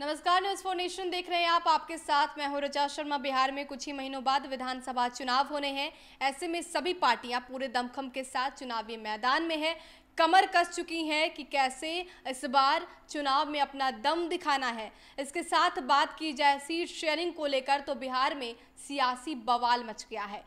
नमस्कार news for nation देख रहे हैं आप आपके साथ मैं हूं रजा शर्मा बिहार में कुछ ही महीनों बाद विधानसभा चुनाव होने हैं ऐसे में सभी पार्टियां पूरे दमखम के साथ चुनावी मैदान में है कमर कस चुकी हैं कि कैसे इस बार चुनाव में अपना दम दिखाना है इसके साथ बात की जाए सीट शेयरिंग को लेकर तो बिहार में सियासी बवाल मच गया है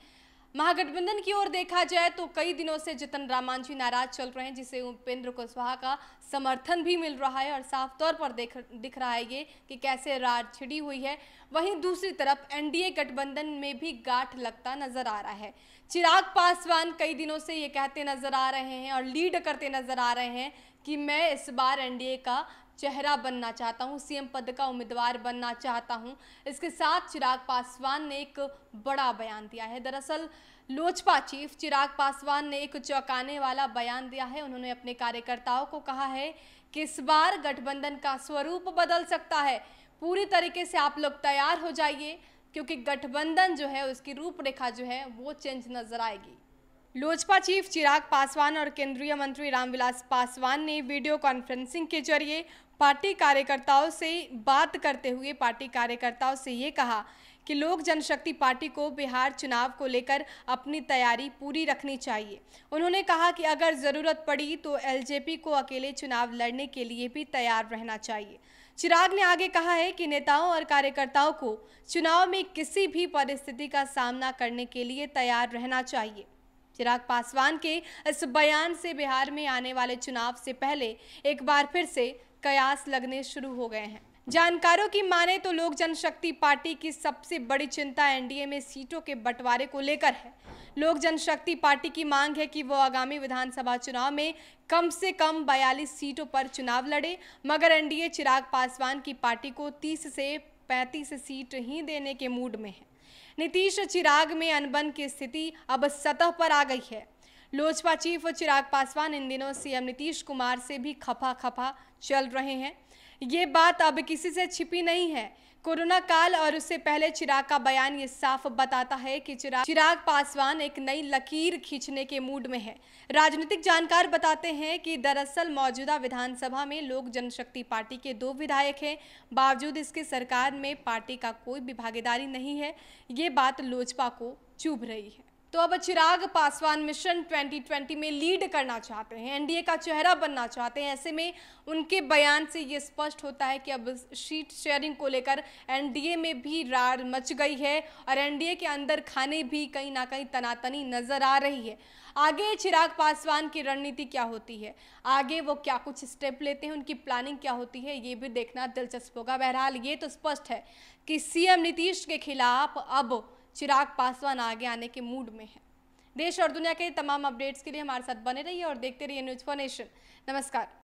महागठबंधन की ओर देखा जाए तो कई दिनों से जितन रामांझी नाराज चल रहे हैं जिसे उपेंद्र कुशवाहा का समर्थन भी मिल रहा है और साफ तौर पर देख दिख रहा है ये कि कैसे राज छिड़ी हुई है वहीं दूसरी तरफ एनडीए गठबंधन में भी गांठ लगता नजर आ रहा है चिराग पासवान कई दिनों से ये कहते नजर आ रहे हैं और लीड करते नजर आ रहे हैं कि मैं इस बार एनडीए का चेहरा बनना चाहता हूं सीएम पद का उम्मीदवार बनना चाहता हूं इसके साथ चिराग पासवान ने एक बड़ा बयान दिया है दरअसल लोजपा चीफ चिराग पासवान ने एक चौंकाने वाला बयान दिया है उन्होंने अपने कार्यकर्ताओं को कहा है कि इस बार गठबंधन का स्वरूप बदल सकता है पूरी तरीके से आप लोग तैयार हो जाइए क्योंकि गठबंधन जो है उसकी रूपरेखा जो है वो चेंज नजर आएगी लोजपा चीफ चिराग पासवान और केंद्रीय मंत्री रामविलास पासवान ने वीडियो कॉन्फ्रेंसिंग के जरिए पार्टी कार्यकर्ताओं से बात करते हुए पार्टी कार्यकर्ताओं से ये कहा कि लोक जनशक्ति पार्टी को बिहार चुनाव को लेकर अपनी तैयारी पूरी रखनी चाहिए उन्होंने कहा कि अगर ज़रूरत पड़ी तो एलजेपी को अकेले चुनाव लड़ने के लिए भी तैयार रहना चाहिए चिराग ने आगे कहा है कि नेताओं और कार्यकर्ताओं को चुनाव में किसी भी परिस्थिति का सामना करने के लिए तैयार रहना चाहिए चिराग पासवान के इस बयान से बिहार में आने वाले चुनाव से पहले एक बार फिर से कयास लगने शुरू हो गए हैं जानकारों की माने तो लोक जनशक्ति पार्टी की सबसे बड़ी चिंता एनडीए में सीटों के बंटवारे को लेकर है लोक जनशक्ति पार्टी की मांग है कि वो आगामी विधानसभा चुनाव में कम से कम 42 सीटों पर चुनाव लड़े मगर एनडीए चिराग पासवान की पार्टी को 30 से 35 सीट ही देने के मूड में है नीतीश चिराग में अनबन की स्थिति अब सतह पर आ गई है लोजपा चीफ चिराग पासवान इन दिनों सीएम नीतीश कुमार से भी खफा खफा चल रहे हैं ये बात अब किसी से छिपी नहीं है कोरोना काल और उससे पहले चिराग का बयान ये साफ बताता है कि चिराग चिराग पासवान एक नई लकीर खींचने के मूड में है राजनीतिक जानकार बताते हैं कि दरअसल मौजूदा विधानसभा में लोक जनशक्ति पार्टी के दो विधायक हैं बावजूद इसके सरकार में पार्टी का कोई भी भागीदारी नहीं है ये बात लोजपा को चुभ रही है तो अब चिराग पासवान मिशन 2020 में लीड करना चाहते हैं एनडीए का चेहरा बनना चाहते हैं ऐसे में उनके बयान से ये स्पष्ट होता है कि अब सीट शेयरिंग को लेकर एनडीए में भी रार मच गई है और एनडीए के अंदर खाने भी कहीं ना कहीं तनातनी नजर आ रही है आगे चिराग पासवान की रणनीति क्या होती है आगे वो क्या कुछ स्टेप लेते हैं उनकी प्लानिंग क्या होती है ये भी देखना दिलचस्प होगा बहरहाल ये तो स्पष्ट है कि सीएम नीतीश के खिलाफ अब चिराग पासवान आगे आने के मूड में है देश और दुनिया के तमाम अपडेट्स के लिए हमारे साथ बने रहिए और देखते रहिए न्यूज फॉर नेशन नमस्कार